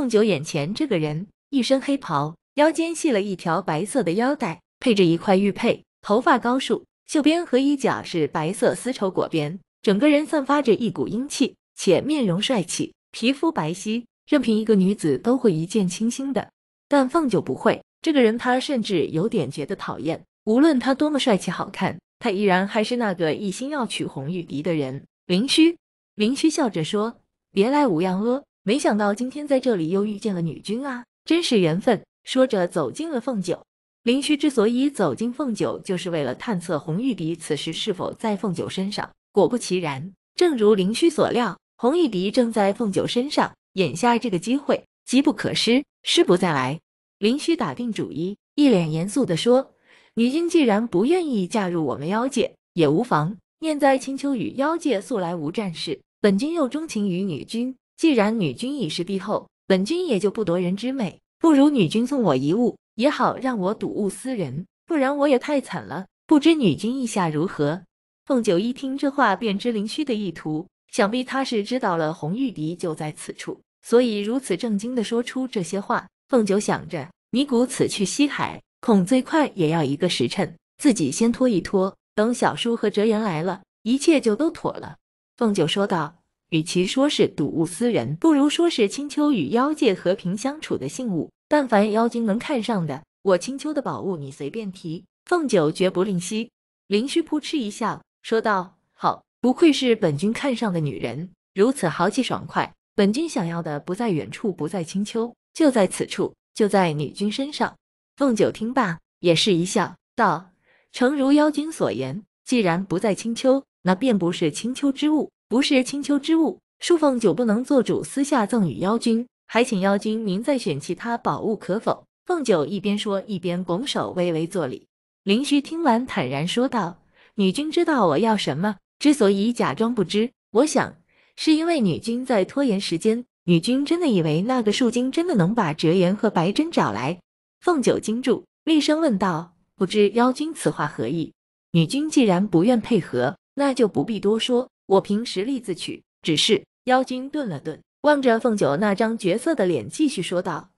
凤九眼前这个人，一身黑袍，腰间系了一条白色的腰带，配着一块玉佩，头发高束，袖边和衣角是白色丝绸裹边，整个人散发着一股英气，且面容帅气，皮肤白皙，任凭一个女子都会一见倾心的。但凤九不会，这个人他甚至有点觉得讨厌。无论他多么帅气好看，他依然还是那个一心要娶红玉笛的人。林虚，林虚笑着说：“别来无恙哦。”没想到今天在这里又遇见了女君啊，真是缘分。说着走进了凤九。林虚之所以走进凤九，就是为了探测红玉笛此时是否在凤九身上。果不其然，正如林虚所料，红玉笛正在凤九身上。眼下这个机会，机不可失，失不再来。林虚打定主意，一脸严肃地说：“女君既然不愿意嫁入我们妖界，也无妨。念在青丘与妖界素来无战事，本君又钟情于女君。”既然女君已是帝后，本君也就不夺人之美，不如女君送我一物也好，让我睹物思人，不然我也太惨了。不知女君意下如何？凤九一听这话，便知灵虚的意图，想必他是知道了红玉笛就在此处，所以如此正经的说出这些话。凤九想着，尼姑此去西海，恐最快也要一个时辰，自己先拖一拖，等小叔和哲言来了，一切就都妥了。凤九说道。与其说是睹物思人，不如说是青丘与妖界和平相处的信物。但凡妖精能看上的，我青丘的宝物，你随便提，凤九绝不吝惜。林虚扑哧一笑，说道：“好，不愧是本君看上的女人，如此豪气爽快。本君想要的不在远处，不在青丘，就在此处，就在女君身上。”凤九听罢，也是一笑，道：“诚如妖精所言，既然不在青丘，那便不是青丘之物。”不是青丘之物，树凤九不能做主，私下赠与妖君。还请妖君您再选其他宝物，可否？凤九一边说，一边拱手微微作礼。林虚听完，坦然说道：“女君知道我要什么，之所以假装不知，我想是因为女君在拖延时间。女君真的以为那个树精真的能把折颜和白真找来？”凤九惊住，厉声问道：“不知妖君此话何意？女君既然不愿配合，那就不必多说。”我凭实力自取。只是妖君顿了顿，望着凤九那张绝色的脸，继续说道：“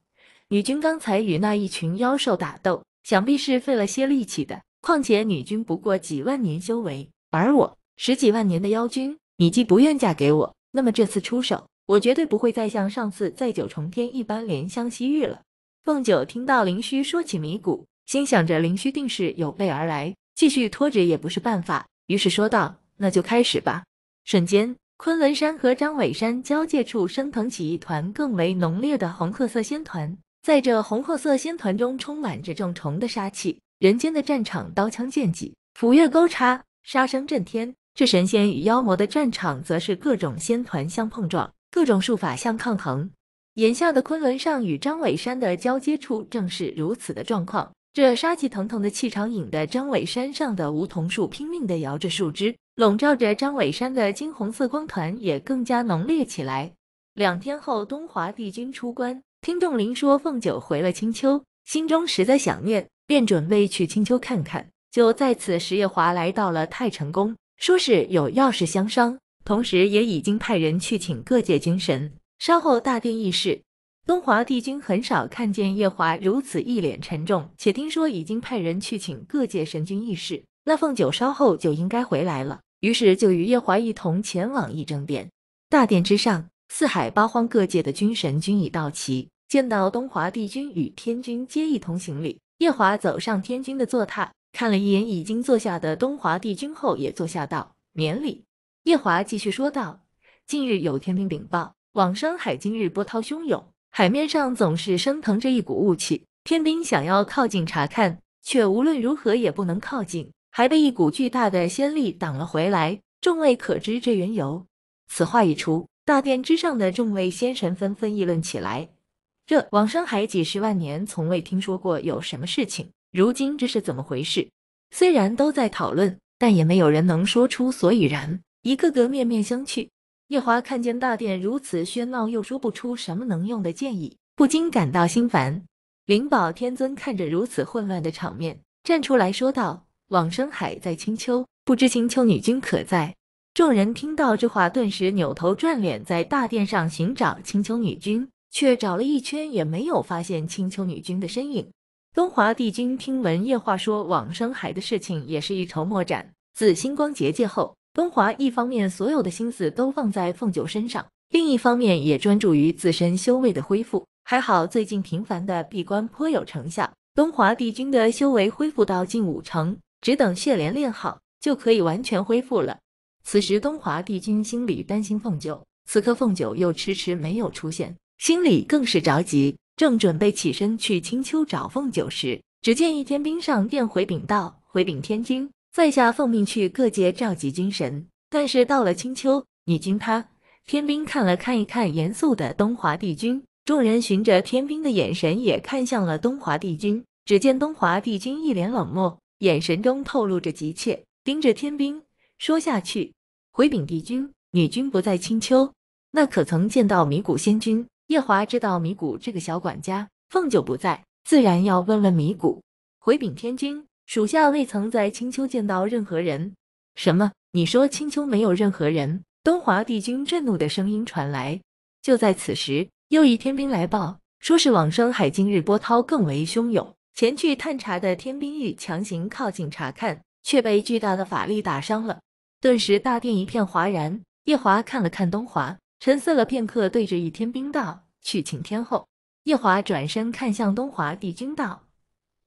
女君刚才与那一群妖兽打斗，想必是费了些力气的。况且女君不过几万年修为，而我十几万年的妖君，你既不愿嫁给我，那么这次出手，我绝对不会再像上次在九重天一般怜香惜玉了。”凤九听到灵虚说起迷谷，心想着灵虚定是有备而来，继续拖着也不是办法，于是说道：“那就开始吧。”瞬间，昆仑山和张伟山交界处升腾起一团更为浓烈的红褐色仙团，在这红褐色仙团中充满着重重的杀气。人间的战场，刀枪剑戟、斧钺钩叉，杀声震天；这神仙与妖魔的战场，则是各种仙团相碰撞，各种术法相抗衡。眼下的昆仑上与张伟山的交接处正是如此的状况。这杀气腾腾的气场引得张伟山上的梧桐树拼命地摇着树枝。笼罩着张伟山的金红色光团也更加浓烈起来。两天后，东华帝君出关，听众林说凤九回了青丘，心中实在想念，便准备去青丘看看。就在此时，夜华来到了太晨宫，说是有要事相商，同时也已经派人去请各界精神，稍后大殿议事。东华帝君很少看见夜华如此一脸沉重，且听说已经派人去请各界神君议事，那凤九稍后就应该回来了。于是就与夜华一同前往议政殿。大殿之上，四海八荒各界的军神均已到齐。见到东华帝君与天君皆一同行礼，夜华走上天君的坐榻，看了一眼已经坐下的东华帝君后，也坐下道：“免礼。”夜华继续说道：“近日有天兵禀报，往生海今日波涛汹涌，海面上总是升腾着一股雾气。天兵想要靠近查看，却无论如何也不能靠近。”还被一股巨大的仙力挡了回来，众位可知这缘由？此话一出，大殿之上的众位仙神纷纷议论起来。这往生海几十万年从未听说过有什么事情，如今这是怎么回事？虽然都在讨论，但也没有人能说出所以然，一个个面面相觑。夜华看见大殿如此喧闹，又说不出什么能用的建议，不禁感到心烦。灵宝天尊看着如此混乱的场面，站出来说道。往生海在青丘，不知青丘女君可在？众人听到这话，顿时扭头转脸，在大殿上寻找青丘女君，却找了一圈也没有发现青丘女君的身影。东华帝君听闻夜话说往生海的事情，也是一筹莫展。自星光结界后，东华一方面所有的心思都放在凤九身上，另一方面也专注于自身修为的恢复。还好最近频繁的闭关颇有成效，东华帝君的修为恢复到近五成。只等血莲练好，就可以完全恢复了。此时东华帝君心里担心凤九，此刻凤九又迟迟没有出现，心里更是着急。正准备起身去青丘找凤九时，只见一天兵上殿回禀道：“回禀天君，在下奉命去各界召集军神，但是到了青丘，已经他……”天兵看了看一看严肃的东华帝君，众人循着天兵的眼神也看向了东华帝君。只见东华帝君一脸冷漠。眼神中透露着急切，盯着天兵说下去。回禀帝君，女君不在青丘，那可曾见到米谷仙君？夜华知道米谷这个小管家，凤九不在，自然要问问米谷。回禀天君，属下未曾在青丘见到任何人。什么？你说青丘没有任何人？东华帝君震怒的声音传来。就在此时，又一天兵来报，说是往生海今日波涛更为汹涌。前去探查的天兵玉强行靠近查看，却被巨大的法力打伤了。顿时大殿一片哗然。夜华看了看东华，沉思了片刻，对着一天兵道：“去请天后。”夜华转身看向东华帝君道：“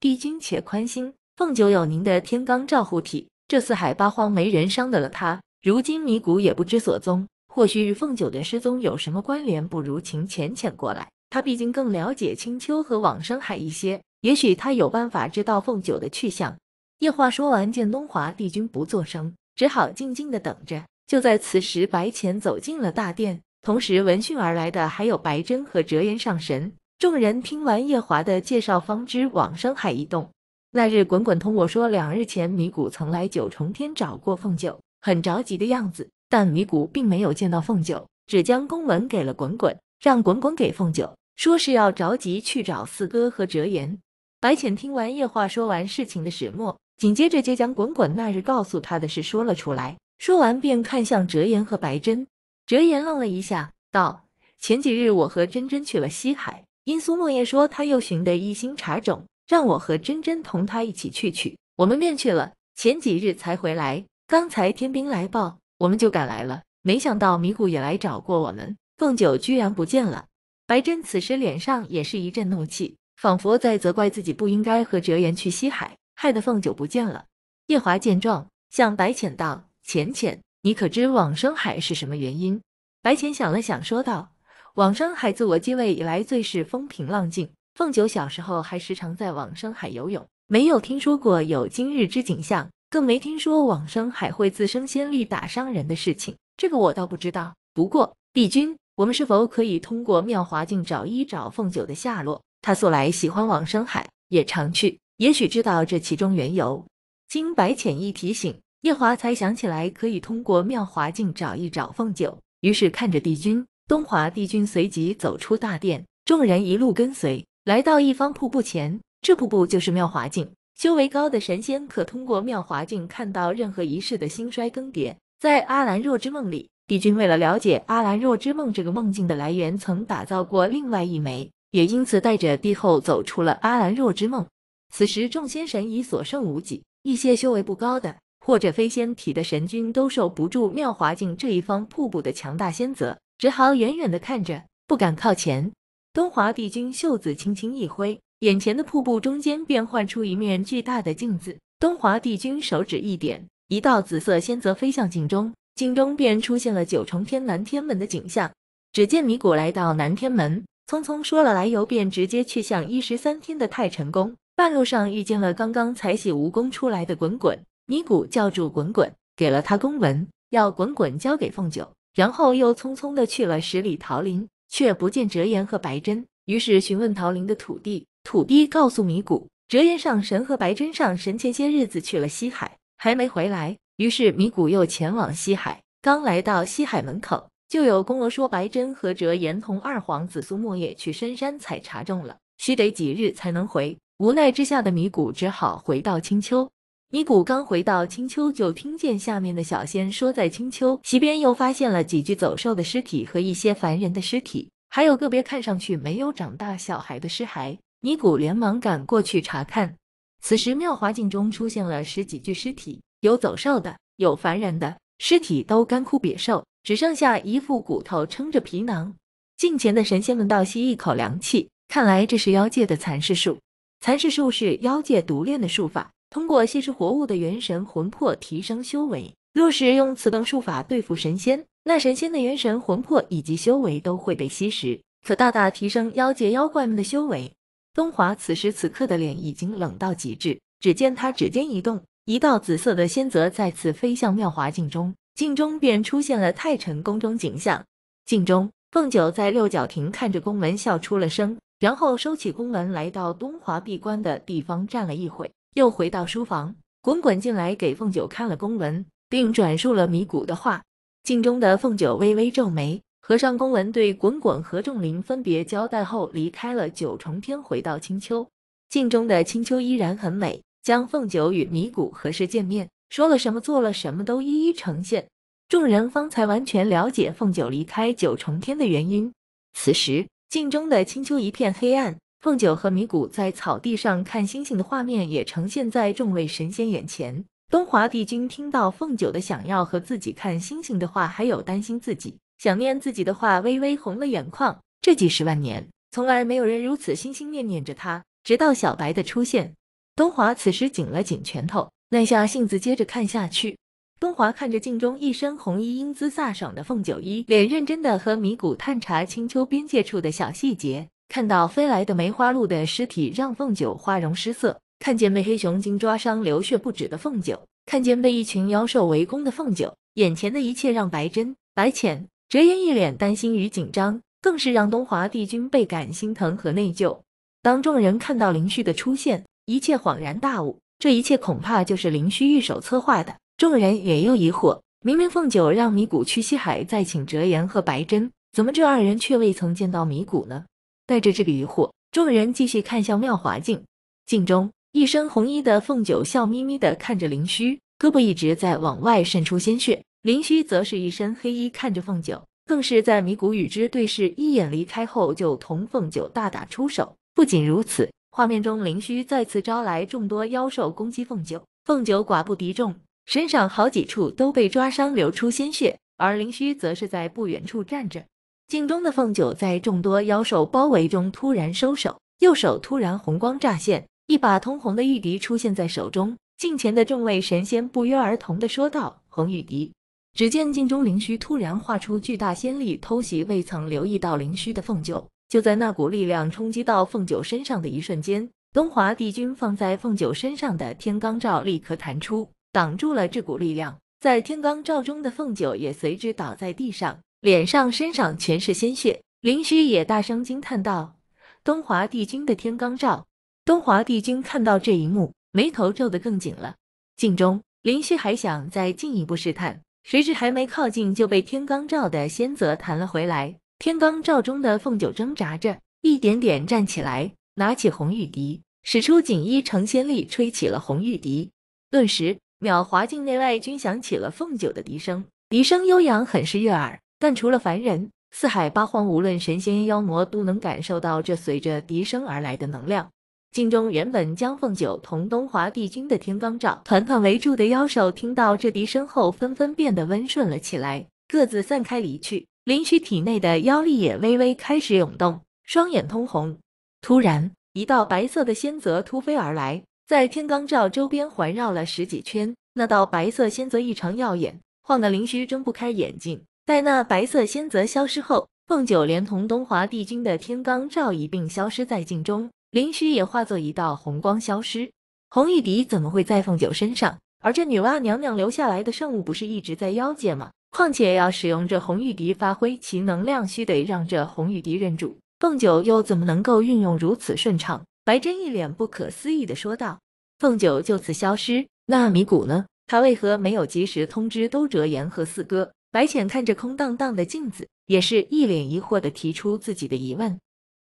帝君且宽心，凤九有您的天罡照护体，这四海八荒没人伤得了他。如今迷谷也不知所踪，或许与凤九的失踪有什么关联？不如请浅浅过来，他毕竟更了解青丘和往生海一些。”也许他有办法知道凤九的去向。夜华说完，见东华帝君不作声，只好静静的等着。就在此时，白浅走进了大殿，同时闻讯而来的还有白真和折颜上神。众人听完夜华的介绍，方知往生海一动。那日，滚滚同我说，两日前米谷曾来九重天找过凤九，很着急的样子。但米谷并没有见到凤九，只将公文给了滚滚，让滚滚给凤九，说是要着急去找四哥和折颜。白浅听完夜话，说完事情的始末，紧接着就将滚滚那日告诉他的事说了出来。说完，便看向折颜和白真。折颜愣了一下，道：“前几日我和真真去了西海，因苏莫夜说他又寻得一星茶种，让我和真真同他一起去取，我们便去了。前几日才回来。刚才天兵来报，我们就赶来了。没想到迷谷也来找过我们，凤九居然不见了。”白真此时脸上也是一阵怒气。仿佛在责怪自己不应该和哲言去西海，害得凤九不见了。夜华见状，向白浅道：“浅浅，你可知往生海是什么原因？”白浅想了想，说道：“往生海自我继位以来，最是风平浪静。凤九小时候还时常在往生海游泳，没有听说过有今日之景象，更没听说往生海会自生仙力打伤人的事情。这个我倒不知道。不过，帝君，我们是否可以通过妙华镜找一找凤九的下落？”他素来喜欢往深海，也常去，也许知道这其中缘由。经白浅一提醒，夜华才想起来可以通过妙华镜找一找凤九。于是看着帝君，东华帝君随即走出大殿，众人一路跟随，来到一方瀑布前。这瀑布就是妙华镜，修为高的神仙可通过妙华镜看到任何一世的兴衰更迭。在阿兰若之梦里，帝君为了了解阿兰若之梦这个梦境的来源，曾打造过另外一枚。也因此带着帝后走出了阿兰若之梦。此时，众仙神已所剩无几，一些修为不高的或者飞仙体的神君都受不住妙华境这一方瀑布的强大仙泽，只好远远的看着，不敢靠前。东华帝君袖子轻轻一挥，眼前的瀑布中间变幻出一面巨大的镜子。东华帝君手指一点，一道紫色仙泽飞向镜中，镜中便出现了九重天南天门的景象。只见米古来到南天门。匆匆说了来由，便直接去向一十三天的太晨宫。半路上遇见了刚刚采洗蜈蚣出来的滚滚，尼谷叫住滚滚，给了他公文，要滚滚交给凤九，然后又匆匆的去了十里桃林，却不见折颜和白针。于是询问桃林的土地，土地告诉米谷，折颜上神和白针上神前些日子去了西海，还没回来。于是米谷又前往西海，刚来到西海门口。就有公娥说白珍和哲言同二皇子苏莫叶去深山采茶种了，需得几日才能回。无奈之下的米谷只好回到青丘。米谷刚回到青丘，就听见下面的小仙说，在青丘西边又发现了几具走兽的尸体和一些凡人的尸体，还有个别看上去没有长大小孩的尸骸。米谷连忙赶过去查看。此时妙华镜中出现了十几具尸体，有走兽的，有凡人的，尸体都干枯瘪瘦。只剩下一副骨头撑着皮囊，镜前的神仙们倒吸一口凉气。看来这是妖界的残食术。残食术是妖界独练的术法，通过吸食活物的元神魂魄提升修为。若是用此等术法对付神仙，那神仙的元神魂魄以及修为都会被吸食，可大大提升妖界妖怪们的修为。东华此时此刻的脸已经冷到极致，只见他指尖一动，一道紫色的仙泽再次飞向妙华镜中。镜中便出现了太晨宫中景象。镜中，凤九在六角亭看着宫文笑出了声，然后收起宫文，来到东华闭关的地方站了一会，又回到书房。滚滚进来给凤九看了公文，并转述了米谷的话。镜中的凤九微微皱眉，合上公文，对滚滚和仲林分别交代后，离开了九重天，回到青丘。镜中的青丘依然很美。将凤九与米谷何时见面？说了什么，做了什么，都一一呈现，众人方才完全了解凤九离开九重天的原因。此时镜中的青丘一片黑暗，凤九和米谷在草地上看星星的画面也呈现在众位神仙眼前。东华帝君听到凤九的想要和自己看星星的话，还有担心自己、想念自己的话，微微红了眼眶。这几十万年，从来没有人如此心心念念着他，直到小白的出现。东华此时紧了紧拳头。耐下性子，接着看下去。东华看着镜中一身红衣、英姿飒爽的凤九，一脸认真的和米谷探查青丘边界处的小细节。看到飞来的梅花鹿的尸体，让凤九花容失色；看见被黑熊精抓伤、流血不止的凤九；看见被一群妖兽围攻的凤九，眼前的一切让白真、白浅、折颜一脸担心与紧张，更是让东华帝君倍感心疼和内疚。当众人看到林旭的出现，一切恍然大悟。这一切恐怕就是林虚一手策划的。众人也又疑惑，明明凤九让米谷去西海再请折颜和白真，怎么这二人却未曾见到米谷呢？带着这个疑惑，众人继续看向妙华镜。镜中，一身红衣的凤九笑眯眯的看着林虚，胳膊一直在往外渗出鲜血。林虚则是一身黑衣，看着凤九，更是在米谷与之对视一眼离开后，就同凤九大打出手。不仅如此。画面中，灵虚再次招来众多妖兽攻击凤九，凤九寡不敌众，身上好几处都被抓伤，流出鲜血。而灵虚则是在不远处站着。镜中的凤九在众多妖兽包围中突然收手，右手突然红光乍现，一把通红的玉笛出现在手中。镜前的众位神仙不约而同的说道：“红玉笛。”只见镜中灵虚突然化出巨大仙力偷袭未曾留意到灵虚的凤九。就在那股力量冲击到凤九身上的一瞬间，东华帝君放在凤九身上的天罡罩立刻弹出，挡住了这股力量。在天罡罩中的凤九也随之倒在地上，脸上、身上全是鲜血。林虚也大声惊叹道：“东华帝君的天罡罩！”东华帝君看到这一幕，眉头皱得更紧了。镜中，林虚还想再进一步试探，谁知还没靠近就被天罡罩的仙泽弹了回来。天罡罩中的凤九挣扎着，一点点站起来，拿起红玉笛，使出锦衣成仙力，吹起了红玉笛。顿时，秒华境内外均响起了凤九的笛声，笛声悠扬，很是悦耳。但除了凡人，四海八荒无论神仙妖魔，都能感受到这随着笛声而来的能量。镜中原本将凤九同东华帝君的天罡罩团团围住的妖兽，听到这笛声后，纷纷变得温顺了起来，各自散开离去。灵虚体内的妖力也微微开始涌动，双眼通红。突然，一道白色的仙泽突飞而来，在天罡罩周边环绕了十几圈。那道白色仙泽异常耀眼，晃得灵虚睁不开眼睛。待那白色仙泽消失后，凤九连同东华帝君的天罡罩一并消失在镜中，灵虚也化作一道红光消失。红玉笛怎么会在凤九身上？而这女娲娘娘留下来的圣物，不是一直在妖界吗？况且要使用这红玉笛发挥其能量，须得让这红玉笛认主。凤九又怎么能够运用如此顺畅？白真一脸不可思议的说道。凤九就此消失，那米谷呢？他为何没有及时通知都哲言和四哥？白浅看着空荡荡的镜子，也是一脸疑惑的提出自己的疑问。